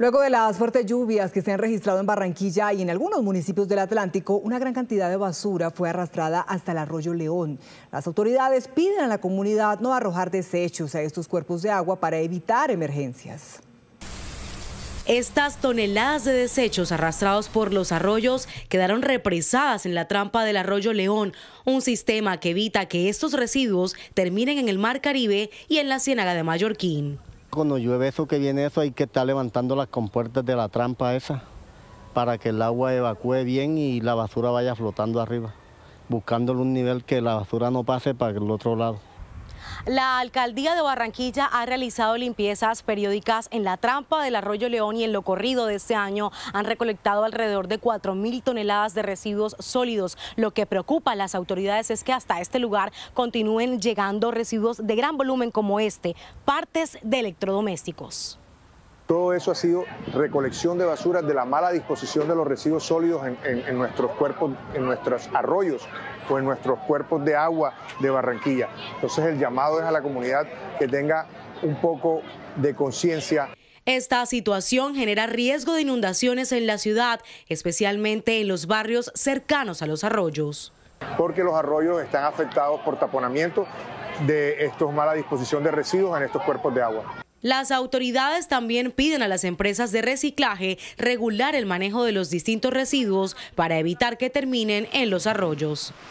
Luego de las fuertes lluvias que se han registrado en Barranquilla y en algunos municipios del Atlántico, una gran cantidad de basura fue arrastrada hasta el arroyo León. Las autoridades piden a la comunidad no arrojar desechos a estos cuerpos de agua para evitar emergencias. Estas toneladas de desechos arrastrados por los arroyos quedaron represadas en la trampa del arroyo León, un sistema que evita que estos residuos terminen en el Mar Caribe y en la Ciénaga de Mallorquín. Cuando llueve eso que viene eso hay que estar levantando las compuertas de la trampa esa para que el agua evacúe bien y la basura vaya flotando arriba, buscándole un nivel que la basura no pase para el otro lado. La alcaldía de Barranquilla ha realizado limpiezas periódicas en la trampa del arroyo León y en lo corrido de este año han recolectado alrededor de mil toneladas de residuos sólidos. Lo que preocupa a las autoridades es que hasta este lugar continúen llegando residuos de gran volumen como este, partes de electrodomésticos. Todo eso ha sido recolección de basura de la mala disposición de los residuos sólidos en, nuestros cuerpos, en nuestros arroyos o en nuestros cuerpos de agua de Barranquilla. Entonces el llamado es a la comunidad que tenga un poco de conciencia. Esta situación genera riesgo de inundaciones en la ciudad, especialmente en los barrios cercanos a los arroyos. Porque los arroyos están afectados por taponamiento de estos mala disposición de residuos en estos cuerpos de agua. Las autoridades también piden a las empresas de reciclaje regular el manejo de los distintos residuos para evitar que terminen en los arroyos.